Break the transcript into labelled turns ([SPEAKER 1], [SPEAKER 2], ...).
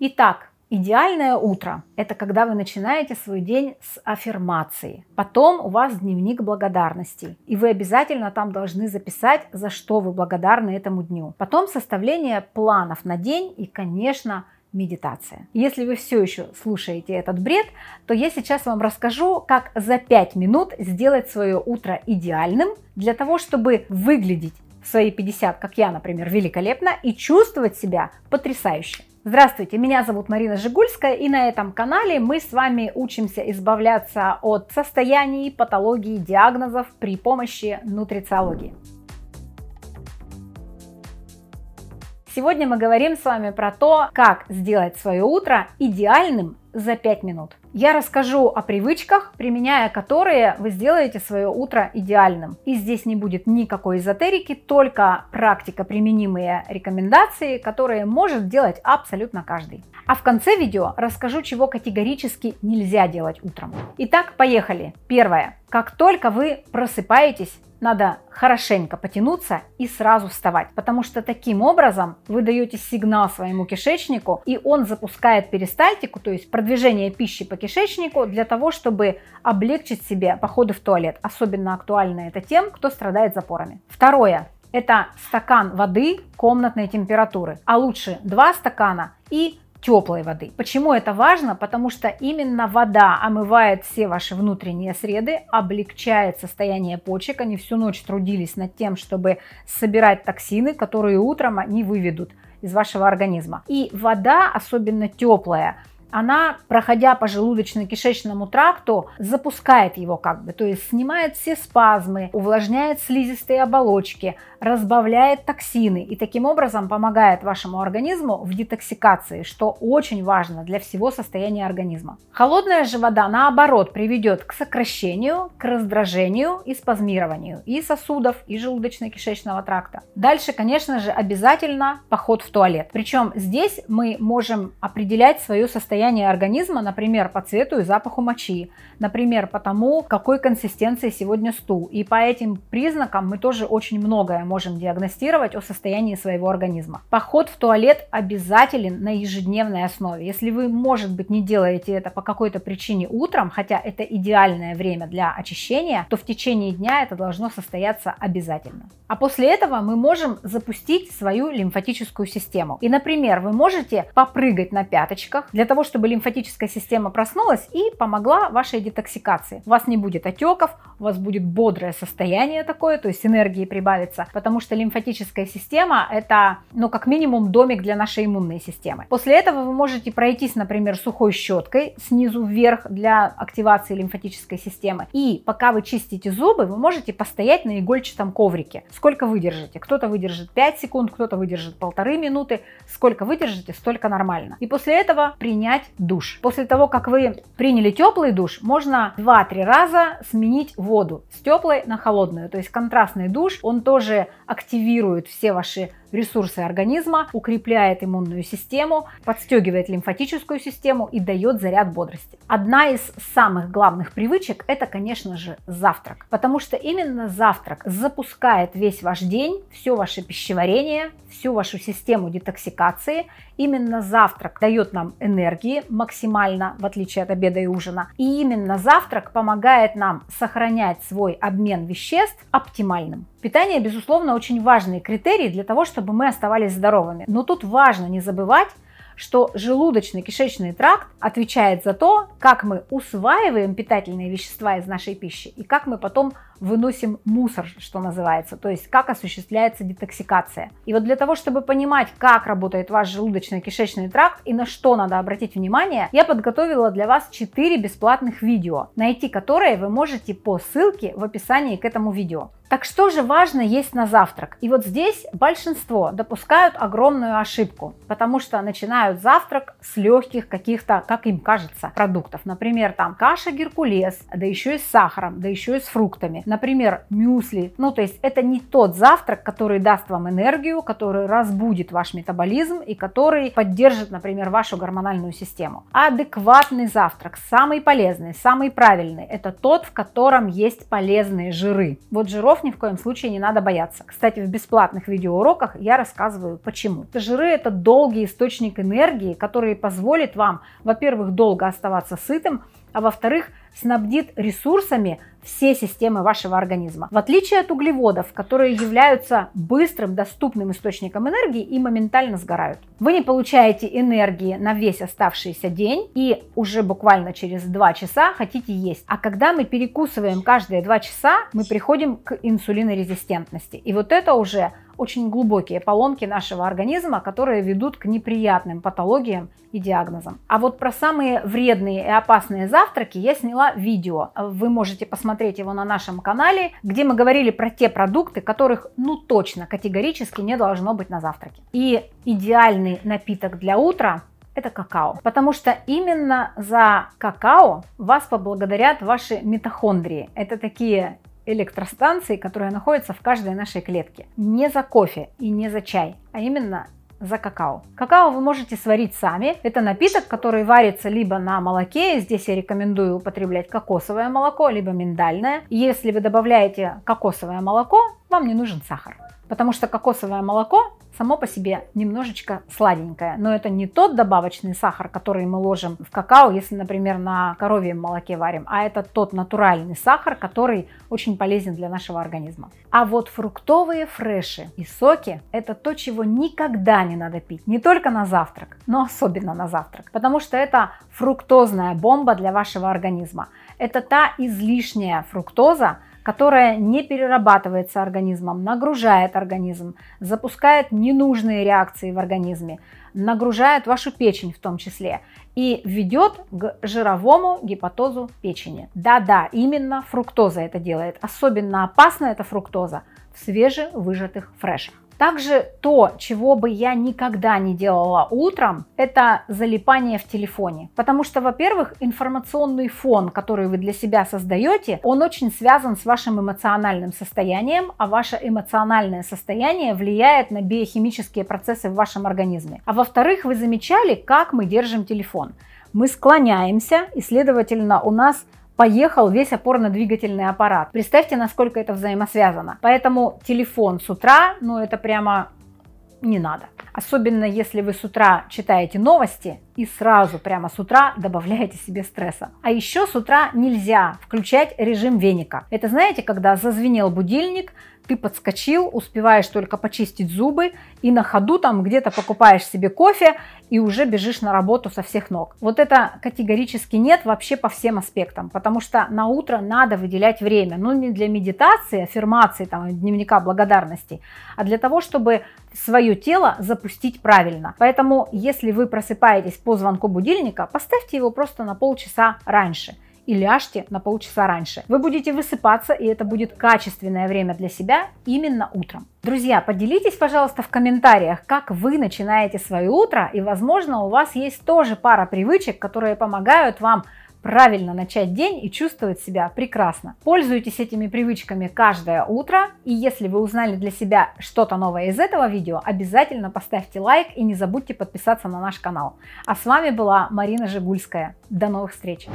[SPEAKER 1] Итак, идеальное утро – это когда вы начинаете свой день с аффирмации. Потом у вас дневник благодарностей, и вы обязательно там должны записать, за что вы благодарны этому дню. Потом составление планов на день и, конечно, медитация. Если вы все еще слушаете этот бред, то я сейчас вам расскажу, как за 5 минут сделать свое утро идеальным для того, чтобы выглядеть в свои 50, как я, например, великолепно и чувствовать себя потрясающе. Здравствуйте, меня зовут Марина Жигульская, и на этом канале мы с вами учимся избавляться от состояний, патологий, диагнозов при помощи нутрициологии. Сегодня мы говорим с вами про то, как сделать свое утро идеальным за 5 минут. Я расскажу о привычках, применяя которые вы сделаете свое утро идеальным. И здесь не будет никакой эзотерики, только практика применимые рекомендации, которые может делать абсолютно каждый. А в конце видео расскажу, чего категорически нельзя делать утром. Итак, поехали. Первое. Как только вы просыпаетесь, надо хорошенько потянуться и сразу вставать, потому что таким образом вы даете сигнал своему кишечнику, и он запускает перистальтику, то есть продвижение пищи по кишечнику, для того, чтобы облегчить себе походы в туалет. Особенно актуально это тем, кто страдает запорами. Второе. Это стакан воды комнатной температуры, а лучше два стакана и теплой воды. Почему это важно? Потому что именно вода омывает все ваши внутренние среды, облегчает состояние почек. Они всю ночь трудились над тем, чтобы собирать токсины, которые утром они выведут из вашего организма. И вода, особенно теплая, она, проходя по желудочно-кишечному тракту, запускает его как бы, то есть снимает все спазмы, увлажняет слизистые оболочки, разбавляет токсины и таким образом помогает вашему организму в детоксикации, что очень важно для всего состояния организма. Холодная же вода, наоборот, приведет к сокращению, к раздражению и спазмированию и сосудов, и желудочно-кишечного тракта. Дальше, конечно же, обязательно поход в туалет. Причем здесь мы можем определять свое состояние состояние организма, например, по цвету и запаху мочи, например, по тому, какой консистенции сегодня стул. И по этим признакам мы тоже очень многое можем диагностировать о состоянии своего организма. Поход в туалет обязателен на ежедневной основе. Если вы, может быть, не делаете это по какой-то причине утром, хотя это идеальное время для очищения, то в течение дня это должно состояться обязательно. А после этого мы можем запустить свою лимфатическую систему. И, например, вы можете попрыгать на пяточках для того, чтобы чтобы лимфатическая система проснулась и помогла вашей детоксикации. У вас не будет отеков, у вас будет бодрое состояние такое, то есть энергии прибавится, потому что лимфатическая система это, ну, как минимум, домик для нашей иммунной системы. После этого вы можете пройтись, например, сухой щеткой снизу вверх для активации лимфатической системы. И пока вы чистите зубы, вы можете постоять на игольчатом коврике. Сколько выдержите? Кто-то выдержит 5 секунд, кто-то выдержит полторы минуты. Сколько выдержите, столько нормально. И после этого принять душ. После того, как вы приняли теплый душ, можно 2-3 раза сменить воду с теплой на холодную. То есть контрастный душ, он тоже активирует все ваши ресурсы организма, укрепляет иммунную систему, подстегивает лимфатическую систему и дает заряд бодрости. Одна из самых главных привычек это, конечно же, завтрак, потому что именно завтрак запускает весь ваш день, все ваше пищеварение, всю вашу систему детоксикации. Именно завтрак дает нам энергии максимально, в отличие от обеда и ужина. И именно завтрак помогает нам сохранять свой обмен веществ оптимальным. Питание, безусловно, очень важный критерий для того, чтобы мы оставались здоровыми. Но тут важно не забывать, что желудочно-кишечный тракт отвечает за то, как мы усваиваем питательные вещества из нашей пищи и как мы потом выносим мусор, что называется, то есть как осуществляется детоксикация. И вот для того, чтобы понимать, как работает ваш желудочно-кишечный тракт и на что надо обратить внимание, я подготовила для вас 4 бесплатных видео, найти которые вы можете по ссылке в описании к этому видео. Так что же важно есть на завтрак? И вот здесь большинство допускают огромную ошибку, потому что начинают завтрак с легких каких-то, как им кажется, продуктов. Например, там каша геркулес, да еще и с сахаром, да еще и с фруктами. Например, мюсли. Ну, то есть это не тот завтрак, который даст вам энергию, который разбудит ваш метаболизм и который поддержит, например, вашу гормональную систему. Адекватный завтрак, самый полезный, самый правильный, это тот, в котором есть полезные жиры. Вот жиров жиров ни в коем случае не надо бояться. Кстати, в бесплатных видеоуроках я рассказываю почему. Жиры это долгий источник энергии, который позволит вам, во-первых, долго оставаться сытым, а во-вторых, снабдит ресурсами все системы вашего организма. В отличие от углеводов, которые являются быстрым доступным источником энергии и моментально сгорают. Вы не получаете энергии на весь оставшийся день и уже буквально через 2 часа хотите есть. А когда мы перекусываем каждые 2 часа, мы приходим к инсулинорезистентности. И вот это уже очень глубокие поломки нашего организма, которые ведут к неприятным патологиям и диагнозам. А вот про самые вредные и опасные завтраки я сняла видео. Вы можете посмотреть его на нашем канале, где мы говорили про те продукты, которых ну точно категорически не должно быть на завтраке. И идеальный напиток для утра это какао. Потому что именно за какао вас поблагодарят ваши митохондрии. Это такие Электростанции, которые находятся в каждой нашей клетке. Не за кофе и не за чай, а именно за какао. Какао вы можете сварить сами. Это напиток, который варится либо на молоке, здесь я рекомендую употреблять кокосовое молоко, либо миндальное. Если вы добавляете кокосовое молоко, вам не нужен сахар. Потому что кокосовое молоко само по себе немножечко сладенькое. Но это не тот добавочный сахар, который мы ложим в какао, если, например, на коровьем молоке варим, а это тот натуральный сахар, который очень полезен для нашего организма. А вот фруктовые фреши и соки – это то, чего никогда не надо пить. Не только на завтрак, но особенно на завтрак. Потому что это фруктозная бомба для вашего организма. Это та излишняя фруктоза, которая не перерабатывается организмом, нагружает организм, запускает ненужные реакции в организме, нагружает вашу печень в том числе и ведет к жировому гепатозу печени. Да-да, именно фруктоза это делает. Особенно опасна эта фруктоза в свежевыжатых фрешах. Также то, чего бы я никогда не делала утром, это залипание в телефоне. Потому что, во-первых, информационный фон, который вы для себя создаете, он очень связан с вашим эмоциональным состоянием, а ваше эмоциональное состояние влияет на биохимические процессы в вашем организме. А во-вторых, вы замечали, как мы держим телефон? Мы склоняемся, и, следовательно, у нас поехал весь опорно-двигательный аппарат. Представьте, насколько это взаимосвязано. Поэтому телефон с утра, ну это прямо не надо. Особенно если вы с утра читаете новости и сразу прямо с утра добавляете себе стресса. А еще с утра нельзя включать режим веника. Это знаете, когда зазвенел будильник, ты подскочил, успеваешь только почистить зубы и на ходу там где-то покупаешь себе кофе и уже бежишь на работу со всех ног. Вот это категорически нет вообще по всем аспектам, потому что на утро надо выделять время, ну не для медитации, аффирмации, там, дневника благодарности, а для того, чтобы свое тело запустить правильно. Поэтому, если вы просыпаетесь по звонку будильника, поставьте его просто на полчаса раньше – и ляжьте на полчаса раньше. Вы будете высыпаться, и это будет качественное время для себя именно утром. Друзья, поделитесь, пожалуйста, в комментариях, как вы начинаете свое утро, и, возможно, у вас есть тоже пара привычек, которые помогают вам правильно начать день и чувствовать себя прекрасно. Пользуйтесь этими привычками каждое утро, и если вы узнали для себя что-то новое из этого видео, обязательно поставьте лайк и не забудьте подписаться на наш канал. А с вами была Марина Жигульская. До новых встреч!